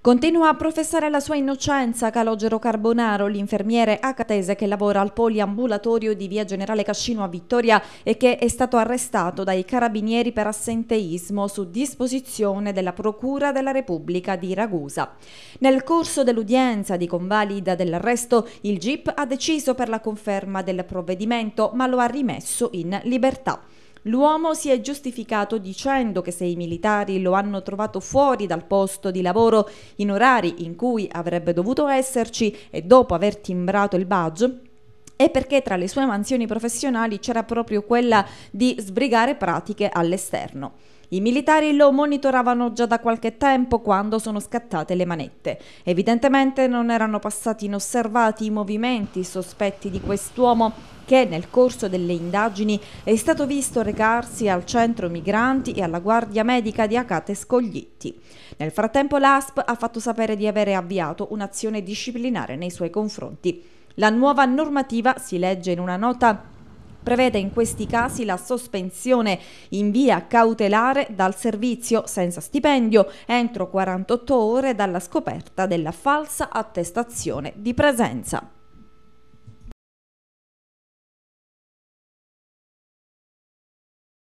Continua a professare la sua innocenza Calogero Carbonaro, l'infermiere acatese che lavora al poliambulatorio di via Generale Cascino a Vittoria e che è stato arrestato dai carabinieri per assenteismo su disposizione della Procura della Repubblica di Ragusa. Nel corso dell'udienza di convalida dell'arresto, il GIP ha deciso per la conferma del provvedimento ma lo ha rimesso in libertà. L'uomo si è giustificato dicendo che se i militari lo hanno trovato fuori dal posto di lavoro in orari in cui avrebbe dovuto esserci e dopo aver timbrato il badge, e perché tra le sue mansioni professionali c'era proprio quella di sbrigare pratiche all'esterno. I militari lo monitoravano già da qualche tempo quando sono scattate le manette. Evidentemente non erano passati inosservati i movimenti sospetti di quest'uomo che nel corso delle indagini è stato visto recarsi al centro migranti e alla guardia medica di Acate Scoglitti. Nel frattempo l'ASP ha fatto sapere di avere avviato un'azione disciplinare nei suoi confronti. La nuova normativa, si legge in una nota prevede in questi casi la sospensione in via cautelare dal servizio senza stipendio entro 48 ore dalla scoperta della falsa attestazione di presenza.